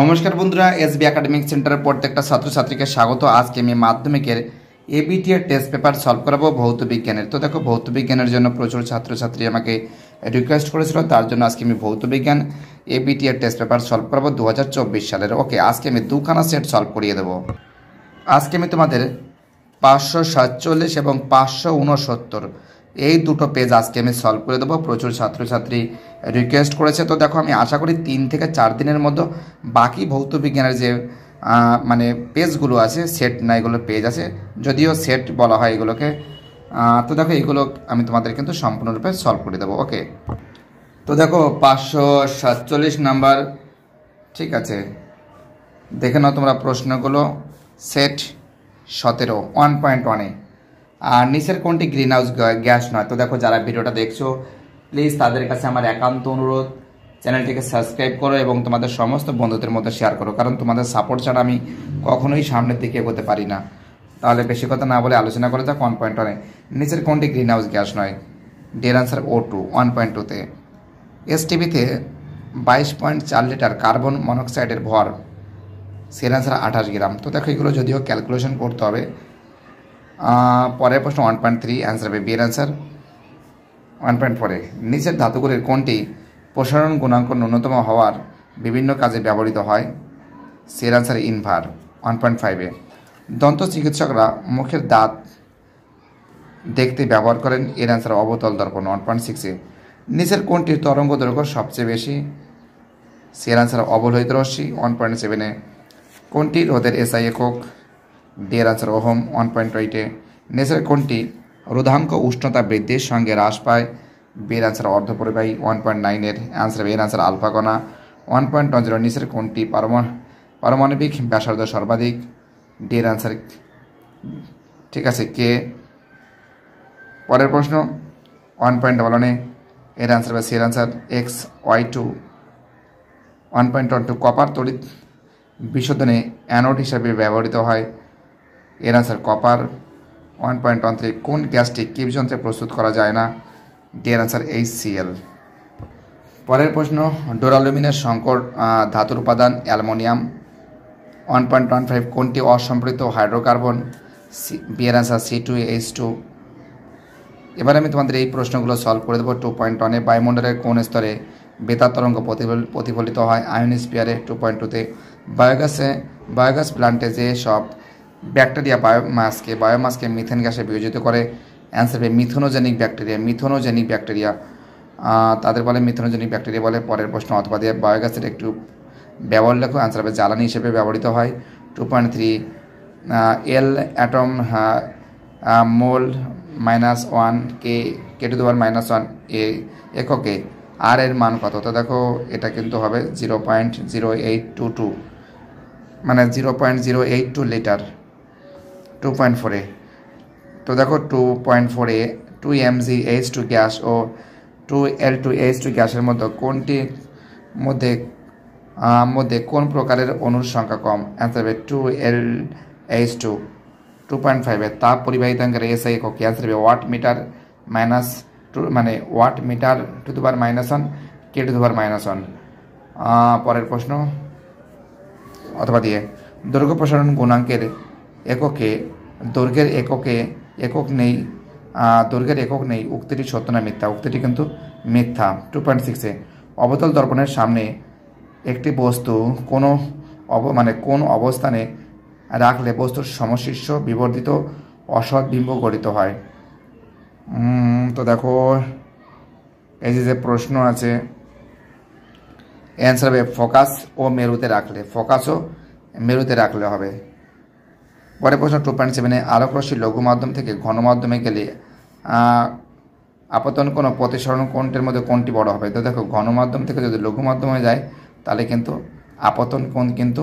নমস্কার বন্ধুরা S B academic সেন্টারের প্রত্যেকটা ছাত্রছাত্রীকে স্বাগত আজকে আমি মাধ্যমিকের এবিটিএর টেস্ট পেপার সলভ করাবো ভৌত বিজ্ঞানের তো দেখো ভৌত বিজ্ঞানের জন্য প্রচুর ছাত্রছাত্রী আমাকে রিকোয়েস্ট করেছিল তার জন্য আজকে আমি ভৌত বিজ্ঞান এবিটিএর টেস্ট পেপার সলভ করাবো দু সালের ওকে আজকে আমি দুখানা সেট সলভ করিয়ে দেবো আজকে আমি তোমাদের পাঁচশো সাতচল্লিশ এবং পাঁচশো উনসত্তর এই দুটো পেজ আজকে আমি সলভ করে দেবো প্রচুর ছাত্রছাত্রী রিকোয়েস্ট করেছে তো দেখো আমি আশা করি তিন থেকে চার দিনের মধ্যে বাকি ভৌত বিজ্ঞানের যে মানে পেজগুলো আছে সেট না এগুলো পেজ আছে যদিও সেট বলা হয় এগুলোকে তো দেখো এগুলো আমি তোমাদের কিন্তু সম্পূর্ণরূপে সলভ করে দেবো ওকে তো দেখো পাঁচশো সাতচল্লিশ নাম্বার ঠিক আছে দেখে নাও তোমরা প্রশ্নগুলো সেট সতেরো ওয়ান পয়েন্ট ওয়ানে আর নিচের কোনটি গ্রিন হাউস গ্যাস নয় তো দেখো যারা ভিডিওটা দেখছো প্লিজ তাদের কাছে আমার একান্ত অনুরোধ চ্যানেলটিকে সাবস্ক্রাইব করো এবং তোমাদের সমস্ত বন্ধুদের মধ্যে শেয়ার করো কারণ তোমাদের সাপোর্ট ছাড়া আমি কখনোই সামনের দিকে এগোতে পারি না তাহলে বেশি কথা না বলে আলোচনা করে যাক ওয়ান পয়েন্ট ওয়ানে নিচের কোনটি গ্রিন হাউস গ্যাস নয় ডের আনসার ও টু ওয়ান পয়েন্ট টুতে এস টিভিতে বাইশ পয়েন্ট চার লিটার কার্বন মনোক্সাইডের ভর সের আনসার আঠাশ গ্রাম তো দেখো এগুলো যদিও ক্যালকুলেশন করতে হবে পরের প্রশ্ন ওয়ান পয়েন্ট থ্রি অ্যান্সার হবে বিয়ের অ্যান্সার ওয়ান পয়েন্ট ফোরে নিচের ধাতুগুলির কোনটি প্রসারণ গুণাঙ্ক ন্যূনতম হওয়ার বিভিন্ন কাজে ব্যবহৃত হয় সের অ্যান্সার ইনভার ওয়ান পয়েন্ট ফাইভে দন্ত চিকিৎসকরা মুখের দাঁত দেখতে ব্যবহার করেন এর অ্যান্সার অবতল দর্পণ ওয়ান পয়েন্ট সিক্সে নিচের কোনটির তরঙ্গ দৈর্ঘ্য সবচেয়ে বেশি সের অ্যান্সার অবলোহিত রশ্মি ওয়ান পয়েন্ট সেভেনে কোনটি রোদের এসআই একক দেড় আচার ওহম ওয়ান পয়েন্ট এইটে নেচার কোনটি রুধাঙ্ক উষ্ণতা বৃদ্ধির সঙ্গে হ্রাস পায় বের আনসার অর্ধপরিবাহী ওয়ান পয়েন্ট নাইনের অ্যান্সার বের আনসার আলফা কণা ওয়ান পয়েন্ট ওয়ান জিরো নিচের কোনটি পারমাণবিক ব্যাসার্ধ সর্বাধিক ডের আনসার ঠিক আছে কে পরের প্রশ্ন ওয়ান পয়েন্ট ডাবল ওয়ানে এর আনসার বা সের answer X Y two one point one two copper তড়িৎ বিশোধনে অ্যানোড হিসাবে ব্যবহৃত হয় এর answer copper one point one three কোন গ্যাসটি কিপ যন্ত্রে প্রস্তুত করা যায় না ডিয়ার আনসার এইচ সিএল পরের প্রশ্ন ডোরালুমিনের সংকট ধাতুর উপাদান aluminium one point one five কোনটি অসম্পৃক্ত হাইড্রোকার্বন সি বিয়ের answer C two H two এবার আমি তোমাদের এই প্রশ্নগুলো সলভ করে দেবো টু পয়েন্ট ওয়ানে বায়ুমণ্ডলের কোন স্তরে বেতার তরঙ্গ প্রতিফলিত হয় আয়ন স্পিয়ারে টু পয়েন্ট টুতে বায়োগ্যাসে বায়োগ্যাস প্লান্টে যে সব ব্যাকটেরিয়া বায়োমাসকে বায়োমাসকে মিথেন গ্যাসে বিয়োজিত করে অ্যান্সার হবে মিথোনোজেনিক ব্যাকটেরিয়া মিথোনোজেনিক ব্যাকটেরিয়া তাদের বলে মিথোনোজেনিক ব্যাকটেরিয়া বলে পরের প্রশ্ন অথবা দিয়ে বায়োগ্যাসের একটু ব্যবহার লেখো অ্যান্সার হবে জ্বালানি হিসেবে ব্যবহৃত হয় two point three L atom mole minus one K K two দেওয়ার মাইনাস ওয়ান এ এককে আর এর মান কত তো দেখো এটা কিন্তু হবে zero point zero eight two two মানে zero point zero eight two litre two point four এ তো দেখো টু পয়েন্ট ফোর এ two M G H two gas ও two L two H two গ্যাসের মধ্যে কোনটি মধ্যে মধ্যে কোন প্রকারের অণুর সংখ্যা কম অ্যান্সার হবে two L H two two point ফাইভে তাপ পরিবাহিতাঙ্কের এস আই একক অ্যান্সার হবে ওয়াট মিটার মাইনাস টু মানে ওয়াট মিটার টু দু বার মাইনাস ওয়ান কে টু দু বার মাইনাস ওয়ান পরের প্রশ্ন অথবা দিয়ে দৈর্ঘ্য প্রসারণ গুণাঙ্কের এককে দৈর্ঘ্যের এককে একক নেই দৈর্ঘ্যের একক নেই উক্তিটি সত্য না মিথ্যা উক্তিটি কিন্তু মিথ্যা টু পয়েন্ট সিক্সে অবতল দর্পণের সামনে একটি বস্তু কোনো অব মানে কোন অবস্থানে রাখলে বস্তুর সমশিষ্য বিবর্ধিত অসৎ বিম্ব গঠিত হয় তো দেখো এই যে প্রশ্ন আছে অ্যান্সার হবে ফোকাস ও মেরুতে রাখলে ফোকাসও মেরুতে রাখলে হবে পরে প্রশ্ন টু পয়েন্ট সেভেনে আলোক রশ্মি লঘু মাধ্যম থেকে ঘন মাধ্যমে গেলে আপাতন কোনো প্রতিসরণ কোণটির মধ্যে কোনটি বড় হবে তো দেখো ঘন মাধ্যম থেকে যদি লঘু মাধ্যমে যায় তাহলে কিন্তু আপতন কোণ কিন্তু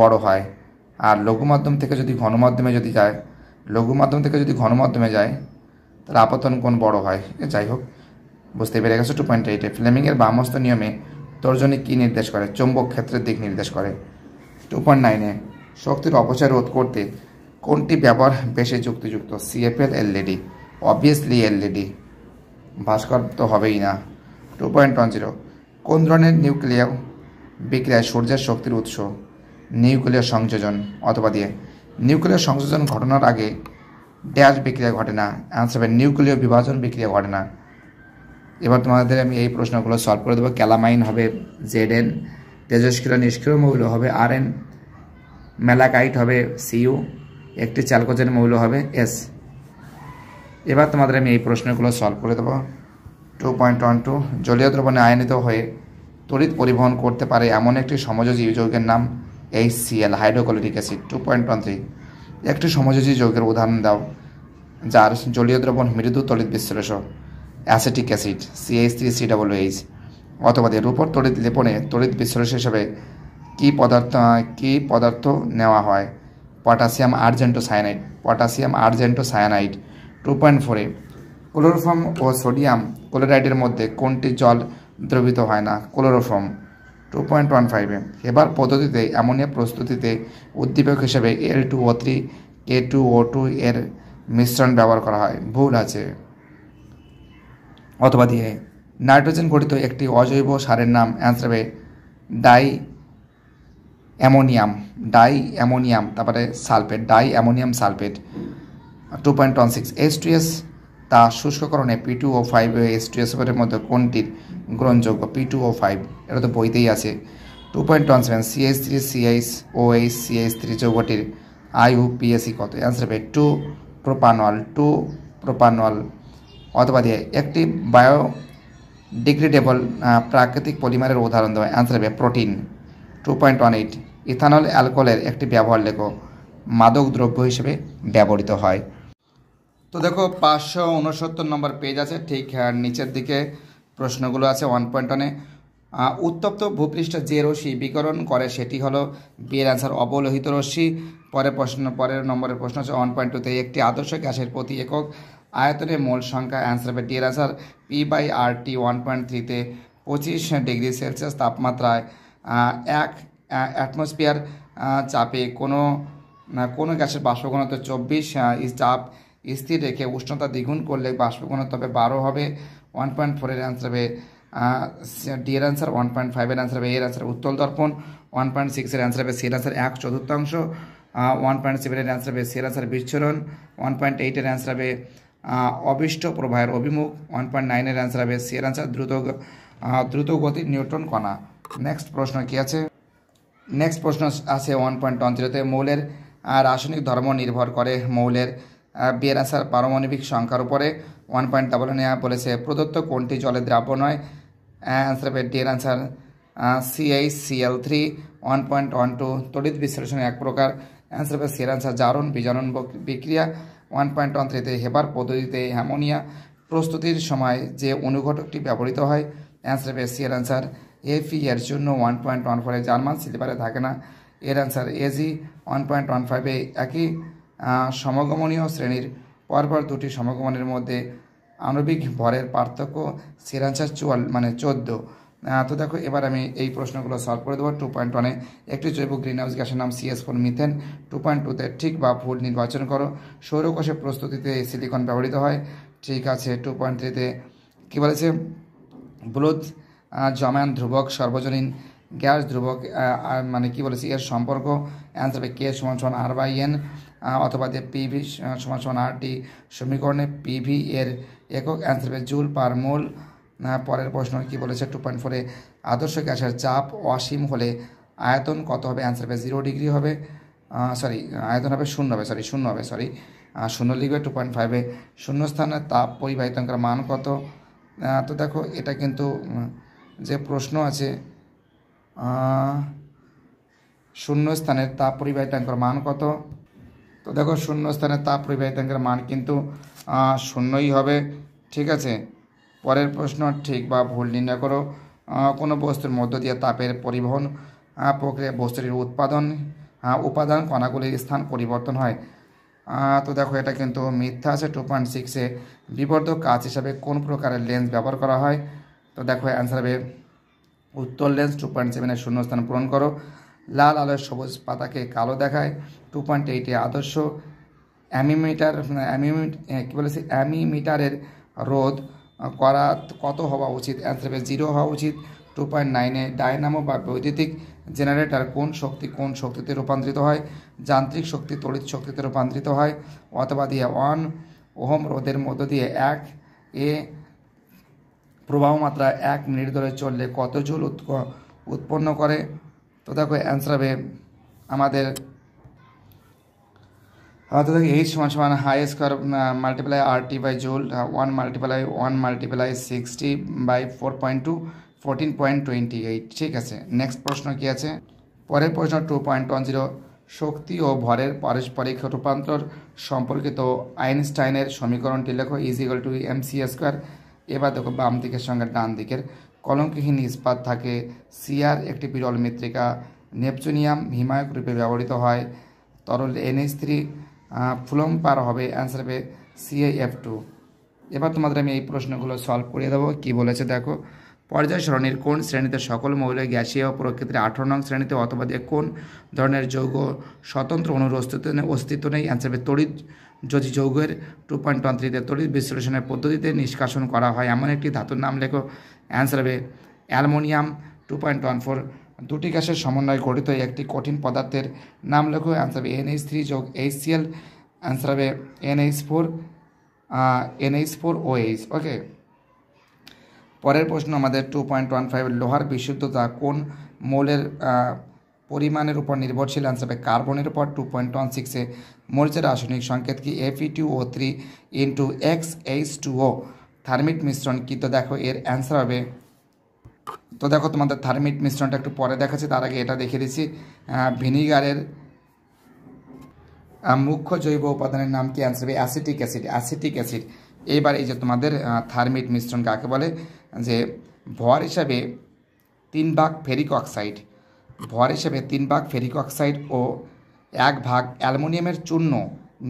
বড় হয় আর লঘু মাধ্যম থেকে যদি ঘন মাধ্যমে যদি যায় লঘু মাধ্যম থেকে যদি ঘন মাধ্যমে যায় তাহলে আপতন কোণ বড় হয় যাই হোক বুঝতে পেরে গেছো টু পয়েন্ট এইটে ফ্লেমিংয়ের বামস্ত নিয়মে তর্জনী কী নির্দেশ করে চৌম্বক ক্ষেত্রের দিক নির্দেশ করে টু পয়েন্ট নাইনে শক্তির অপচয় রোধ করতে কোনটি ব্যবহার বেশি যুক্তিযুক্ত সিএফএল এলইডি অবভিয়াসলি এলইডি ভাস্কর তো হবেই না টু পয়েন্ট ওয়ান জিরো কোন ধরনের নিউক্লিয়ার বিক্রিয়ায় সূর্যের শক্তির উৎস নিউক্লিয়ার সংযোজন অথবা দিয়ে নিউক্লিয়ার সংযোজন ঘটনার আগে ড্যাশ বিক্রিয়া ঘটে না অ্যান্সার হবে নিউক্লিয় বিভাজন বিক্রিয়া ঘটে না এবার তোমাদের আমি এই প্রশ্নগুলো সলভ করে দেবো ক্যালামাইন হবে জেড এন তেজস্ক্রিয় নিষ্ক্রিয় মৌল হবে আর এন মেলাকাইট হবে সিইউ একটি চালকোজের মৌল হবে এস এবার তোমাদের আমি এই প্রশ্নগুলো সলভ করে দেবো টু পয়েন্ট ওয়ান টু জলীয় দ্রবণে আয়নিত হয়ে তড়িৎ পরিবহন করতে পারে এমন একটি সমযোজী যৌগের নাম H CL hydrochloric acid two point one three একটি সমযোজী যৌগের উদাহরণ দাও যার জলীয় দ্রবণ মৃদু তড়িৎ বিশ্লেষক acetic acid CH three C double H অথবা রূপর তড়িৎ লেপনে তড়িৎ বিশ্লেষক হিসেবে কি পদার্থ কি পদার্থ নেওয়া হয় potassium argento cyanide potassium cyanide two point ফোরে ক্লোরোফর্ম ও সোডিয়াম ক্লোরাইডের মধ্যে কোনটি জল দ্রবিত হয় না ক্লোরোফর্ম টু পয়েন্ট ওয়ান ফাইভে এবার পদ্ধতিতে অ্যামোনিয়া প্রস্তুতিতে উদ্দীপক হিসেবে L two O three K two O two এর মিশ্রণ ব্যবহার করা হয় ভুল আছে অথবা দিয়ে নাইট্রোজেন গঠিত একটি অজৈব সারের নাম অ্যান্সার হবে ডাই অ্যামোনিয়াম ডাই অ্যামোনিয়াম তারপরে sulphate di ammonium sulphate two point one six S two S তা শুষ্ককরণে P two O five S two S মধ্যে কোনটির গ্রহণযোগ্য পি টু ও ফাইভ এটা তো বইতেই আছে two point one seven CS three CS O H CS three যৌগটির আইউপিএসি কত অ্যান্সার হবে টু প্রোপানল টু প্রোপানল অথবা দিয়ে একটি বায়ো ডিগ্রেডেবল প্রাকৃতিক পলিমারের উদাহরণ দেওয়া অ্যান্সার হবে protein two point one eight ethanol অ্যালকোহলের একটি ব্যবহার লেখক মাদক দ্রব্য হিসেবে ব্যবহৃত হয় তো দেখো পাঁচশো উনসত্তর নম্বর পেজ আছে ঠিক নিচের দিকে প্রশ্নগুলো আছে ওয়ান পয়েন্ট ওয়ানে উত্তপ্ত ভূপৃষ্ঠ যে রশ্মি বিকরণ করে সেটি হলো বিয়ের অ্যান্সার অবলোহিত রশ্মি পরের প্রশ্ন পরের নম্বরের প্রশ্ন আছে ওয়ান পয়েন্ট টুতে একটি আদর্শ গ্যাসের প্রতি একক আয়তনে মোল সংখ্যা অ্যান্সার হবে ডিয়ের answer P by R T one point থ্রিতে পঁচিশ ডিগ্রি সেলসিয়াস তাপমাত্রায় এক অ্যাটমসফিয়ার চাপে কোনো কোনো গ্যাসের বাষ্প চব্বিশ চাপ স্থির রেখে উষ্ণতা দ্বিগুণ করলে বাষ্প হবে বারো হবে ওয়ান পয়েন্ট ফোরের অ্যান্সার হবে ডি এর অ্যান্সার ওয়ান পয়েন্ট ফাইভের অ্যান্সার হবে এর অ্যান্সার উত্তল দর্পণ ওয়ান পয়েন্ট সিক্সের অ্যান্সার হবে সির অ্যান্সার এক চতুর্থাংশ ওয়ান পয়েন্ট সেভেনের অ্যান্সার হবে সির অ্যান্সার বিচ্ছুরণ ওয়ান পয়েন্ট এইটের অ্যান্সার হবে অবিষ্ট প্রবাহের অভিমুখ ওয়ান পয়েন্ট নাইনের অ্যান্সার হবে সির অ্যান্সার দ্রুত দ্রুতগতির নিউটন কণা নেক্সট প্রশ্ন কি আছে নেক্সট প্রশ্ন আছে ওয়ান পয়েন্ট ওয়ান জিরোতে মৌলের রাসায়নিক ধর্ম নির্ভর করে মৌলের বিয়ের আসার পারমাণবিক সংখ্যার উপরে ওয়ান পয়েন্ট ডাবল নেওয়া বলেছে প্রদত্ত কোনটি জলে দ্রাব্য নয় অ্যান্সার পেয়ে ডি এর answer CI CL three one point one two তড়িৎ বিশ্লেষণ এক প্রকার অ্যান্সার হবে সিয়ের অ্যান্সার জারণ বিজারণ বিক্রিয়া ওয়ান পয়েন্ট ওয়ান থ্রিতে হেবার পদ্ধতিতে অ্যামোনিয়া প্রস্তুতির সময় যে অনুঘটকটি ব্যবহৃত হয় অ্যান্সার হবে সিয়ের অ্যান্সার এফ এর জন্য ওয়ান পয়েন্ট ওয়ান ফোরে জার্মান সিলেবারে থাকে না এর answer AG one point one ফাইভে একই সমগমনীয় শ্রেণীর পরপর দুটি সমগমনের মধ্যে আণবিক ভরের পার্থক্য সের অ্যান্সার চুয়াল মানে চোদ্দো তো দেখো এবার আমি এই প্রশ্নগুলো সলভ করে দেবো টু পয়েন্ট ওয়ানে একটি জৈব গ্রিন হাউস গ্যাসের নাম CS four methane two point টুতে ঠিক বা ভুল নির্বাচন করো সৌরকোষের প্রস্তুতিতে সিলিকন ব্যবহৃত হয় ঠিক আছে টু পয়েন্ট থ্রিতে কী বলেছে ব্লুথ জমায়ন ধ্রুবক সর্বজনীন গ্যাস ধ্রুবক মানে কি বলেছি এর সম্পর্ক অ্যান্সার হবে কে সমান সমান আর বাই এন অথবা যে পিভি সমান সমান আর টি সমীকরণে পিভি এর একক অ্যান্সার হবে জুল পার মোল পরের প্রশ্ন কি বলেছে টু পয়েন্ট ফোরে আদর্শ গ্যাসের চাপ অসীম হলে আয়তন কত হবে অ্যান্সার হবে জিরো ডিগ্রি হবে সরি আয়তন হবে শূন্য হবে সরি শূন্য হবে সরি শূন্য লিখবে টু পয়েন্ট ফাইভে শূন্যস্থানের তাপ পরিবাহিতঙ্কের মান কত তো দেখো এটা কিন্তু যে প্রশ্ন আছে শূন্য স্থানের তাপ পরিবাহিতাঙ্কের মান কত তো দেখো শূন্য স্থানের তাপ পরিবাহিতাঙ্কের মান কিন্তু শূন্যই হবে ঠিক আছে পরের প্রশ্ন ঠিক বা ভুল নির্ণয় করো কোনো বস্তুর মধ্য দিয়ে তাপের পরিবহন প্রক্রিয়া বস্তুটির উৎপাদন উপাদান কণাগুলির স্থান পরিবর্তন হয় তো দেখো এটা কিন্তু মিথ্যা আছে টু পয়েন্ট সিক্সে বিবর্ধক কাজ হিসাবে কোন প্রকারের লেন্স ব্যবহার করা হয় তো দেখো অ্যান্সার হবে উত্তর লেন্স টু পয়েন্ট সেভেনের শূন্যস্থান পূরণ করো লাল আলোর সবুজ পাতাকে কালো দেখায় টু পয়েন্ট এইটে আদর্শ অ্যামিমিটার মানে অ্যামিমিট কী বলেছি অ্যামিমিটারের রোধ করা কত হওয়া উচিত অ্যান্সার হবে জিরো হওয়া উচিত টু পয়েন্ট নাইনে ডায়নামো বা বৈদ্যুতিক জেনারেটার কোন শক্তি কোন শক্তিতে রূপান্তরিত হয় যান্ত্রিক শক্তি তড়িৎ শক্তিতে রূপান্তরিত হয় অথবা দিয়ে ওয়ান ওহম রোদের মধ্য দিয়ে এক এ প্রবাহ মাত্রা এক মিনিট ধরে চললে কত জল উৎপন্ন করে তো দেখো অ্যান্সার হবে আমাদের তো দেখো এইচ সমান সমান হাই square multiply R T by joule one multiply one multiply sixty by four point two fourteen point twenty eight ঠিক আছে নেক্সট প্রশ্ন কি আছে পরের প্রশ্ন টু পয়েন্ট ওয়ান জিরো শক্তি ও ভরের পারস্পরিক রূপান্তর সম্পর্কিত আইনস্টাইনের সমীকরণটি লেখো E equal to M C square এবার দেখো বাম দিকের সঙ্গে ডান দিকের কলঙ্কহীন ইস্পাত থাকে সিয়ার একটি বিরল মৃত্তিকা নেপচুনিয়াম হিমায়ক রূপে ব্যবহৃত হয় তরল এনএস থ্রি ফুলম পার হবে অ্যান্সার হবে এফ টু এবার তোমাদের আমি এই প্রশ্নগুলো সলভ করিয়ে দেবো কী বলেছে দেখো পর্যায় সরণির কোন শ্রেণীতে সকল মৌল গ্যাসীয় প্রক্ষেত্রে আঠারো নং শ্রেণীতে অথবা দিয়ে কোন ধরনের যৌগ স্বতন্ত্র অনুর অস্তিত্ব নেই অস্তিত্ব নেই অ্যান্সার তড়িৎ যদি যৌগের টু পয়েন্ট ওয়ান থ্রিতে তড়িৎ বিশ্লেষণের পদ্ধতিতে নিষ্কাশন করা হয় এমন একটি ধাতুর নাম লেখো অ্যান্সার হবে aluminium two point one four দুটি গ্যাসের সমন্বয়ে গঠিত একটি কঠিন পদার্থের নাম লেখো অ্যান্সার হবে এনএইচ থ্রি যোগ এইচ সিএল অ্যান্সার হবে NH four NH four O H okay পরের প্রশ্ন আমাদের টু পয়েন্ট ওয়ান ফাইভের লোহার বিশুদ্ধতা কোন মোলের পরিমাণের উপর নির্ভরশীল আনসার হবে কার্বনের উপর টু পয়েন্ট ওয়ান সিক্সে মরিচের রাসায়নিক সংকেত কি FE two O three into X H two O thermite মিশ্রণ কি তো দেখো এর অ্যান্সার হবে তো দেখো তোমাদের থার্মিট মিশ্রণটা একটু পরে দেখাচ্ছি তার আগে এটা দেখে দিচ্ছি ভিনিগারের মুখ্য জৈব উপাদানের নাম কি অ্যান্সার হবে অ্যাসিটিক অ্যাসিড অ্যাসিটিক অ্যাসিড এইবার এই যে তোমাদের থার্মিট মিশ্রণ কাকে বলে যে ভর হিসাবে তিন ভাগ ফেরিক অক্সাইড ভর হিসেবে তিন ভাগ ফেরিক অক্সাইড ও এক ভাগ অ্যালমোনিয়ামের চূর্ণ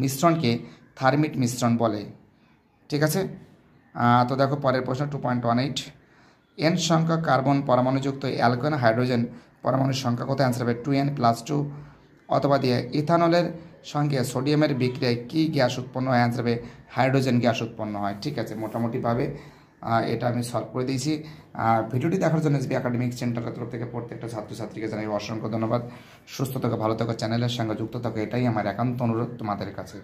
মিশ্রণকে থার্মিট মিশ্রণ বলে ঠিক আছে তো দেখো পরের প্রশ্ন two point one eight N সংখ্যক কার্বন পরমাণুযুক্ত অ্যালকোন হাইড্রোজেন পরমাণুর সংখ্যা কত অ্যান্সার হবে টু এন প্লাস টু অথবা দিয়ে ইথানলের সঙ্গে সোডিয়ামের বিক্রিয়ায় কী গ্যাস উৎপন্ন হয় অ্যান্সার হবে হাইড্রোজেন গ্যাস উৎপন্ন হয় ঠিক আছে মোটামুটিভাবে এটা আমি সলভ করে দিয়েছি ভিডিওটি দেখার জন্য এসবি একাডেমিক সেন্টারের তরফ থেকে প্রত্যেকটা ছাত্রছাত্রীকে জানাই অসংখ্য ধন্যবাদ সুস্থ থাকা ভালো থাকা চ্যানেলের সঙ্গে যুক্ত থাকা এটাই আমার একান্ত অনুরোধ তোমাদের কাছে